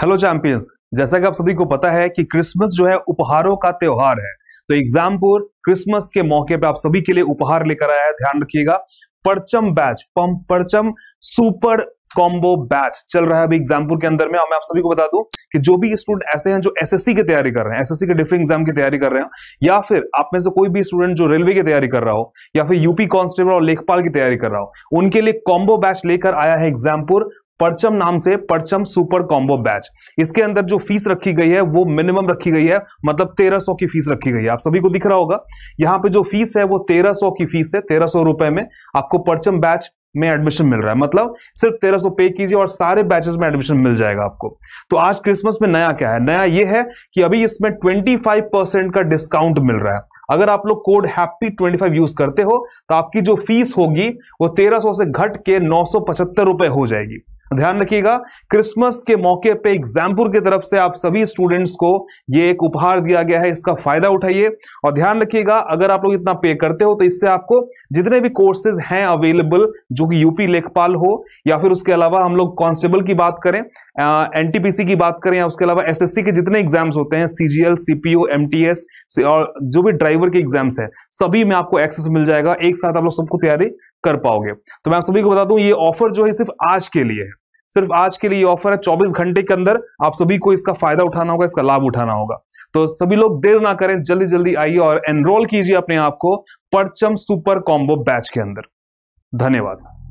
hello champions जैसा कि आप सभी को पता है कि क्रिसमस जो है उपहारों का त्योहार है तो एग्जामपुर क्रिसमस के मौके पे आप सभी के लिए उपहार लेकर आया है ध्यान रखिएगा परचम बैच पम परचम सुपर कॉम्बो बैच चल रहा है अभी एग्जामपुर के अंदर में और मैं आप सभी को बता दूं कि जो भी स्टूडेंट ऐसे हैं जो एसएससी की तैयारी कर रहे हैं एसएससी के डिफरेंट एग्जाम की तैयारी कर रहे हैं या फिर आप में से कोई भी स्टूडेंट जो रेलवे की तैयारी कर रहा हो या फिर यूपी कांस्टेबल और लेखपाल की तैयारी कर रहा हो उनके लिए कॉम्बो बैच लेकर आया है एग्जामपुर परचम नाम से परचम सुपर कॉम्बो बैच इसके अंदर जो फीस रखी गई है वो मिनिमम रखी गई है मतलब 1300 की फीस रखी गई है आप सभी को दिख रहा होगा यहाँ पे जो फीस है वो 1300 की फीस है तेरह सौ रुपए में आपको परचम बैच में एडमिशन मिल रहा है मतलब सिर्फ तेरह सौ पे कीजिए और सारे बैचेस में एडमिशन मिल जाएगा आपको तो आज क्रिसमस में नया क्या है नया ये है कि अभी इसमें ट्वेंटी फाइव परसेंट का डिस्काउंट मिल रहा है अगर आप लोग code happy twenty five use करते हो तो आपकी जो फीस होगी वो तेरह सौ से घट के नौ सौ पचहत्तर रुपए हो जाएगी ध्यान रखिएगा क्रिसमस के मौके पे एग्जामपुर की तरफ से आप सभी स्टूडेंट्स को ये एक उपहार दिया गया है इसका फायदा उठाइए और ध्यान रखिएगा अगर आप लोग इतना पे करते हो तो इससे आपको जितने भी कोर्सेज हैं अवेलेबल जो कि यूपी लेखपाल हो या फिर उसके अलावा हम लोग कांस्टेबल की बात करें एनटीपीसी की बात करें या उसके अलावा एस के जितने एग्जाम्स होते हैं सीजीएल सीपीओ एमटीएस और जो भी ड्राइवर के एग्जाम्स है सभी में आपको एक्सेस मिल जाएगा एक साथ आप लोग सबको तैयारी कर पाओगे तो मैं आप सभी को बता दूं ये ऑफर जो है सिर्फ आज के लिए है सिर्फ आज के लिए ये ऑफर है 24 घंटे के अंदर आप सभी को इसका फायदा उठाना होगा इसका लाभ उठाना होगा तो सभी लोग देर ना करें जल्दी जल्दी आइए और एनरोल कीजिए अपने आप को परचम सुपर कॉम्बो बैच के अंदर धन्यवाद